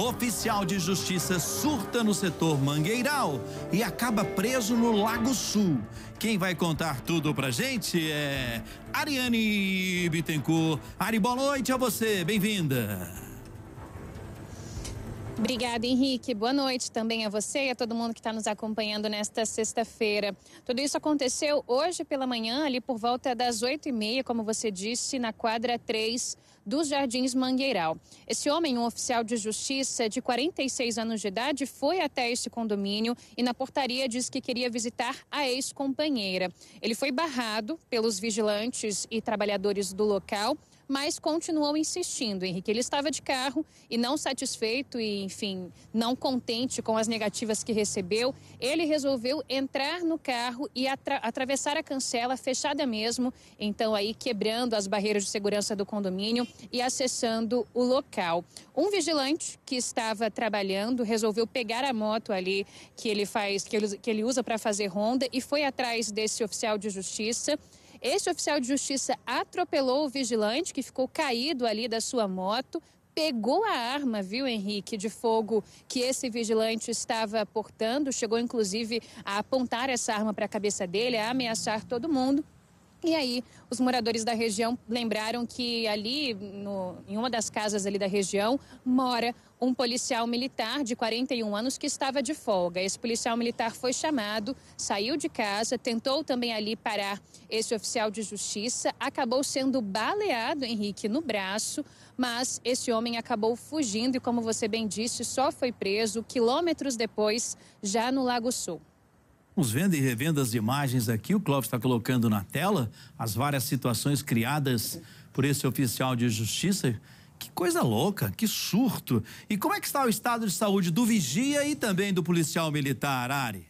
oficial de justiça surta no setor Mangueiral e acaba preso no Lago Sul. Quem vai contar tudo pra gente é Ariane Bittencourt. Ari, boa noite a você, bem-vinda. Obrigada, Henrique. Boa noite também a você e a todo mundo que está nos acompanhando nesta sexta-feira. Tudo isso aconteceu hoje pela manhã, ali por volta das oito e meia, como você disse, na quadra 3 dos Jardins Mangueiral. Esse homem, um oficial de justiça de 46 anos de idade, foi até este condomínio e na portaria disse que queria visitar a ex-companheira. Ele foi barrado pelos vigilantes e trabalhadores do local mas continuou insistindo, Henrique. Ele estava de carro e não satisfeito e, enfim, não contente com as negativas que recebeu, ele resolveu entrar no carro e atra atravessar a cancela fechada mesmo, então aí quebrando as barreiras de segurança do condomínio e acessando o local. Um vigilante que estava trabalhando resolveu pegar a moto ali que ele faz, que ele, que ele usa para fazer ronda e foi atrás desse oficial de justiça. Este oficial de justiça atropelou o vigilante que ficou caído ali da sua moto, pegou a arma, viu, Henrique, de fogo que esse vigilante estava portando, chegou inclusive a apontar essa arma para a cabeça dele, a ameaçar todo mundo. E aí, os moradores da região lembraram que ali, no, em uma das casas ali da região, mora um policial militar de 41 anos que estava de folga. Esse policial militar foi chamado, saiu de casa, tentou também ali parar esse oficial de justiça, acabou sendo baleado, Henrique, no braço, mas esse homem acabou fugindo e, como você bem disse, só foi preso quilômetros depois, já no Lago Sul. Os venda e revendo as imagens aqui, o Clóvis está colocando na tela as várias situações criadas por esse oficial de justiça. Que coisa louca, que surto. E como é que está o estado de saúde do vigia e também do policial militar, Ari?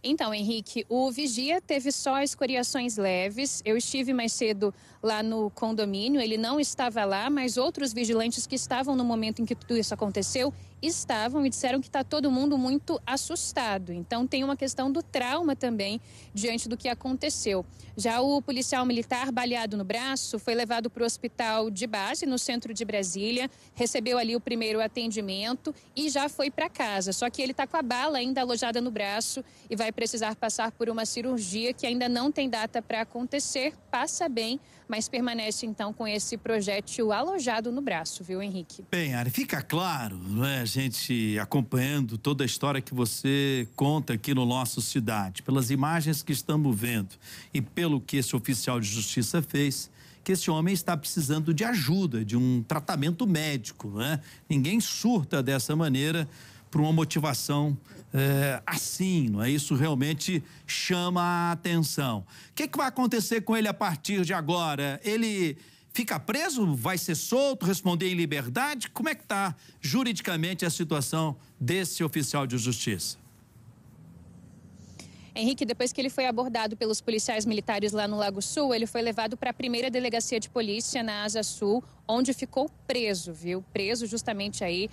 Então, Henrique, o vigia teve só escoriações leves. Eu estive mais cedo lá no condomínio, ele não estava lá, mas outros vigilantes que estavam no momento em que tudo isso aconteceu estavam e disseram que está todo mundo muito assustado. Então tem uma questão do trauma também diante do que aconteceu. Já o policial militar baleado no braço foi levado para o hospital de base no centro de Brasília, recebeu ali o primeiro atendimento e já foi para casa. Só que ele está com a bala ainda alojada no braço e vai precisar passar por uma cirurgia que ainda não tem data para acontecer. Passa bem, mas permanece então com esse projétil alojado no braço, viu, Henrique? Bem, Ari, fica claro, né, gente acompanhando toda a história que você conta aqui no nosso cidade, pelas imagens que estamos vendo e pelo que esse oficial de justiça fez, que esse homem está precisando de ajuda, de um tratamento médico, né? Ninguém surta dessa maneira por uma motivação é, assim, não é? Isso realmente chama a atenção. O que, é que vai acontecer com ele a partir de agora? Ele fica preso, vai ser solto, responder em liberdade? Como é que está juridicamente a situação desse oficial de justiça? Henrique, depois que ele foi abordado pelos policiais militares lá no Lago Sul, ele foi levado para a primeira delegacia de polícia na Asa Sul, onde ficou preso, viu? Preso justamente aí,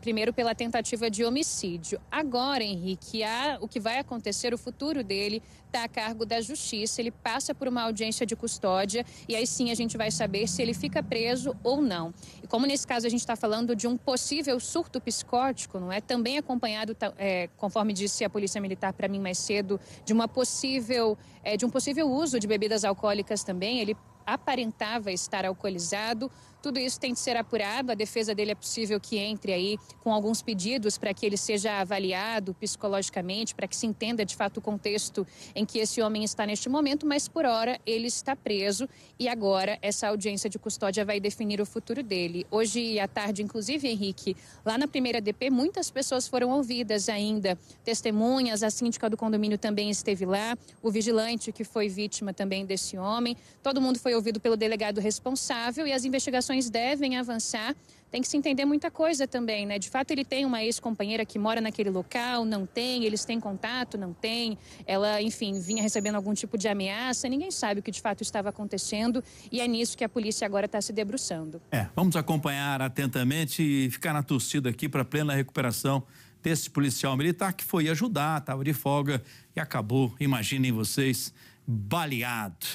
primeiro pela tentativa de homicídio. Agora, Henrique, há, o que vai acontecer, o futuro dele está a cargo da justiça. Ele passa por uma audiência de custódia e aí sim a gente vai saber se ele fica preso ou não. E como nesse caso a gente está falando de um possível surto psicótico, não é? Também acompanhado, é, conforme disse a Polícia Militar para mim mais cedo, de uma possível, é, de um possível uso de bebidas alcoólicas também. Ele aparentava estar alcoolizado. Tudo isso tem de ser apurado. A defesa dele é possível que entre aí com alguns pedidos para que ele seja avaliado psicologicamente, para que se entenda de fato o contexto em que esse homem está neste momento, mas por hora ele está preso e agora essa audiência de custódia vai definir o futuro dele. Hoje à tarde, inclusive, Henrique, lá na primeira DP, muitas pessoas foram ouvidas ainda, testemunhas, a síndica do condomínio também esteve lá, o vigilante que foi vítima também desse homem. Todo mundo foi ouvido pelo delegado responsável e as investigações investigações devem avançar. Tem que se entender muita coisa também, né? De fato, ele tem uma ex-companheira que mora naquele local, não tem, eles têm contato, não tem. Ela, enfim, vinha recebendo algum tipo de ameaça, ninguém sabe o que de fato estava acontecendo e é nisso que a polícia agora está se debruçando. É, vamos acompanhar atentamente e ficar na torcida aqui para plena recuperação desse policial militar que foi ajudar, estava de folga e acabou, imaginem vocês, baleado.